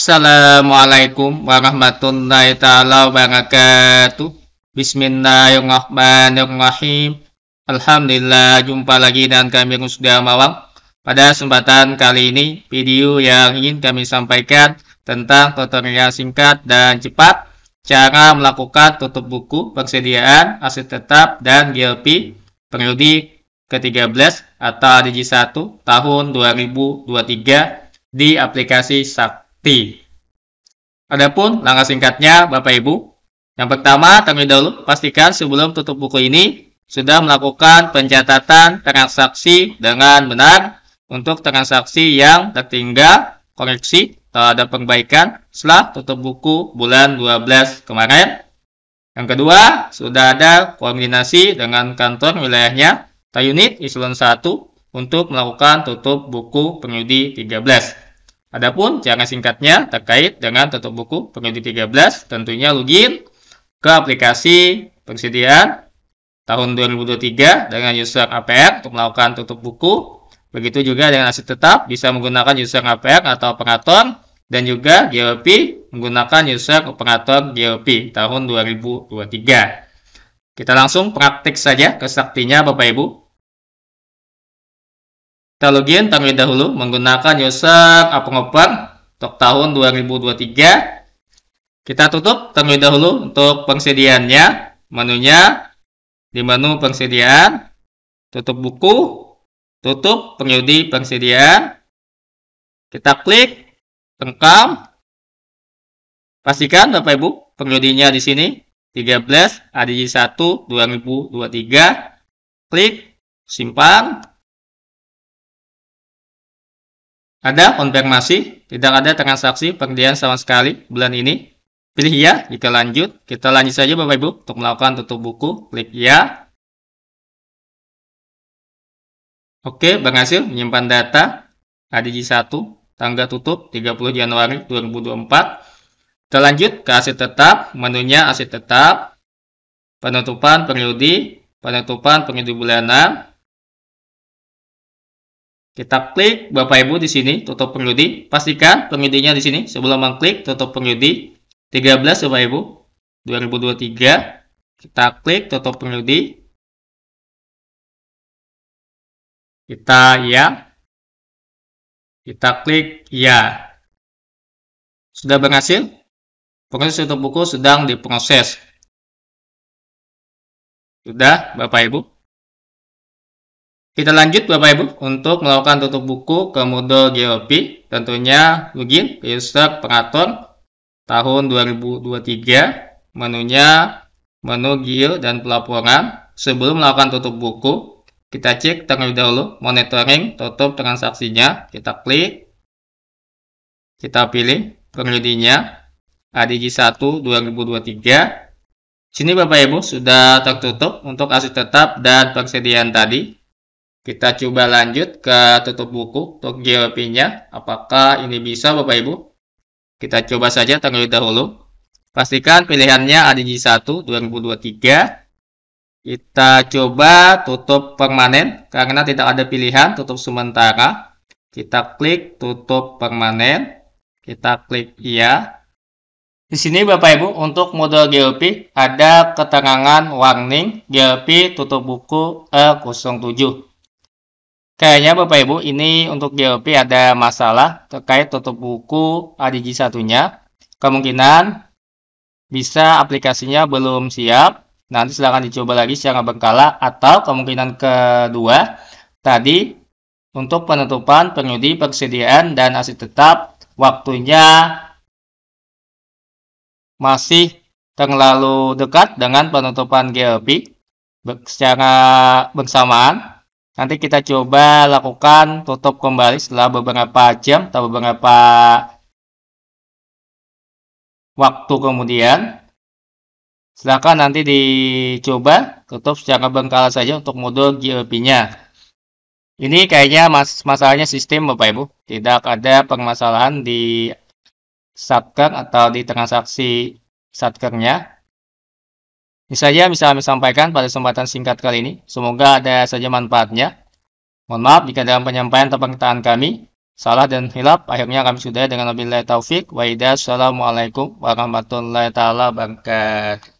Assalamualaikum warahmatullahi taala wabarakatuh. Bismillahirrahmanirrahim. Alhamdulillah jumpa lagi dengan kami sudah Mawang. Pada kesempatan kali ini, video yang ingin kami sampaikan tentang tutorial singkat dan cepat cara melakukan tutup buku persediaan aset tetap dan GLP periode ke-13 atau DG1 tahun 2023 di aplikasi SAP. T. Adapun langkah singkatnya Bapak Ibu, yang pertama terlebih dahulu pastikan sebelum tutup buku ini sudah melakukan pencatatan transaksi dengan benar untuk transaksi yang tertinggal, koreksi, atau ada perbaikan setelah tutup buku bulan 12 kemarin. Yang kedua, sudah ada koordinasi dengan kantor wilayahnya, Unit islon 1 untuk melakukan tutup buku penyudi 13. Adapun cara singkatnya terkait dengan tutup buku periode 13 tentunya login ke aplikasi persediaan tahun 2023 dengan user APR untuk melakukan tutup buku. Begitu juga dengan aset tetap bisa menggunakan user APR atau operator dan juga GOP menggunakan user operator GOP tahun 2023. Kita langsung praktik saja ke saktinya Bapak Ibu. Teologian terlebih dahulu menggunakan user pengoper untuk tahun 2023. Kita tutup terlebih dahulu untuk persediaannya, menunya di menu pengsediaan, tutup buku, tutup periode pengsediaan. Kita klik rekam. Pastikan Bapak Ibu periodenya di sini 13 ADJ 1 2023. Klik simpan. Ada konfirmasi, tidak ada transaksi pembelian sama sekali bulan ini. Pilih ya jika lanjut. Kita lanjut saja Bapak Ibu untuk melakukan tutup buku. Klik ya. Oke, berhasil menyimpan data ADG 1, tanggal tutup 30 Januari 2024. Kita lanjut ke aset tetap, menunya aset tetap, penutupan periode, penutupan periode bulanan, kita klik Bapak Ibu di sini tutup pengemudi. Pastikan pengemudinya di sini sebelum mengklik tutup pengemudi 13 Bapak Ibu 2023. Kita klik tutup pengemudi. Kita ya. Kita klik ya. Sudah berhasil? Proses tutup buku sedang diproses. Sudah Bapak Ibu? Kita lanjut Bapak Ibu untuk melakukan tutup buku ke modul GOP tentunya login ke user pengatur tahun 2023 menunya menu GIO dan pelaporan sebelum melakukan tutup buku kita cek terlebih dahulu monitoring tutup transaksinya kita klik kita pilih periodenya ADG 1 2023 sini Bapak Ibu sudah tertutup untuk aset tetap dan persediaan tadi kita coba lanjut ke tutup buku untuk GWP-nya. Apakah ini bisa Bapak Ibu? Kita coba saja terlebih dahulu. Pastikan pilihannya ada di 1 2023. Kita coba tutup permanen karena tidak ada pilihan tutup sementara. Kita klik tutup permanen. Kita klik iya. Di sini Bapak Ibu untuk model GLP ada keterangan warning GLP tutup buku E07. Kayaknya Bapak Ibu ini untuk GOP ada masalah terkait tutup buku ADG satunya. Kemungkinan bisa aplikasinya belum siap. Nanti silahkan dicoba lagi secara berkala atau kemungkinan kedua tadi untuk penutupan penyudi persediaan dan aset tetap waktunya masih terlalu dekat dengan penutupan GLP secara bersamaan Nanti kita coba lakukan tutup kembali setelah beberapa jam atau beberapa waktu kemudian. Silahkan nanti dicoba tutup secara bengkala saja untuk mode GLP-nya. Ini kayaknya mas masalahnya sistem Bapak Ibu. Tidak ada permasalahan di satker atau di transaksi satkernya. Ini saja bisa kami sampaikan pada kesempatan singkat kali ini. Semoga ada saja manfaatnya. Mohon maaf jika dalam penyampaian atau pengetahuan kami salah dan hilap. Akhirnya kami sudah dengan wabillahi taufik. Wa'idah. Assalamualaikum warahmatullahi wabarakatuh.